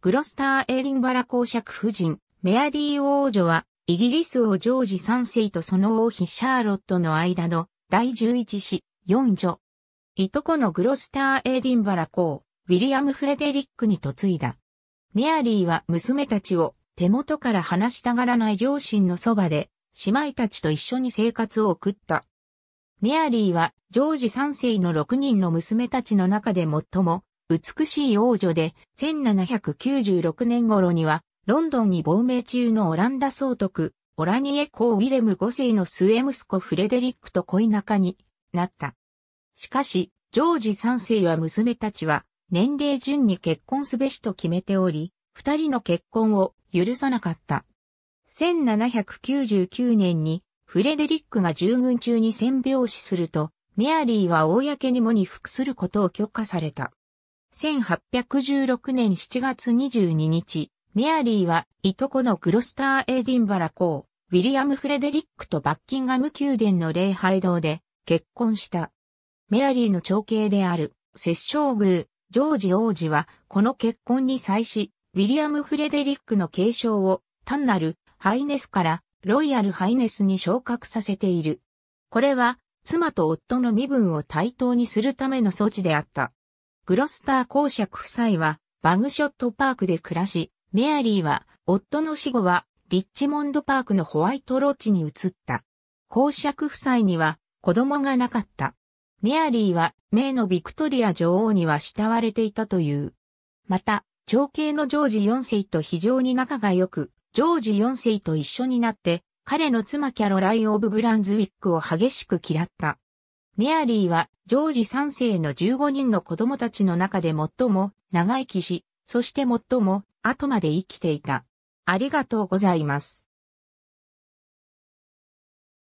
グロスター・エーリンバラ公爵夫人、メアリー王女は、イギリス王ジョージ3世とその王妃シャーロットの間の第11子、四女。いとこのグロスター・エディンバラ公、ウィリアム・フレデリックに嫁いだ。メアリーは娘たちを手元から離したがらない両親のそばで、姉妹たちと一緒に生活を送った。メアリーはジョージ3世の6人の娘たちの中で最も美しい王女で、1796年頃には、ロンドンに亡命中のオランダ総督、オラニエ公ウィレム5世の末息子フレデリックと恋仲になった。しかし、ジョージ3世は娘たちは、年齢順に結婚すべしと決めており、二人の結婚を許さなかった。1799年に、フレデリックが従軍中に占病死すると、メアリーは公にもに服することを許可された。1816年7月22日、メアリーは、いとこのクロスター・エディンバラ公、ウィリアム・フレデリックとバッキンガム宮殿の礼拝堂で結婚した。メアリーの長兄である、摂政宮、ジョージ王子は、この結婚に際し、ウィリアム・フレデリックの継承を、単なる、ハイネスから、ロイヤル・ハイネスに昇格させている。これは、妻と夫の身分を対等にするための措置であった。グロスター公爵夫妻はバグショットパークで暮らし、メアリーは夫の死後はリッチモンドパークのホワイトロッチに移った。公爵夫妻には子供がなかった。メアリーは、名のビクトリア女王には慕われていたという。また、長兄のジョージ4世と非常に仲が良く、ジョージ4世と一緒になって、彼の妻キャロライオブ・ブランズウィックを激しく嫌った。メアリーはジョージ3世の15人の子供たちの中で最も長生きし、そして最も後まで生きていた。ありがとうございます。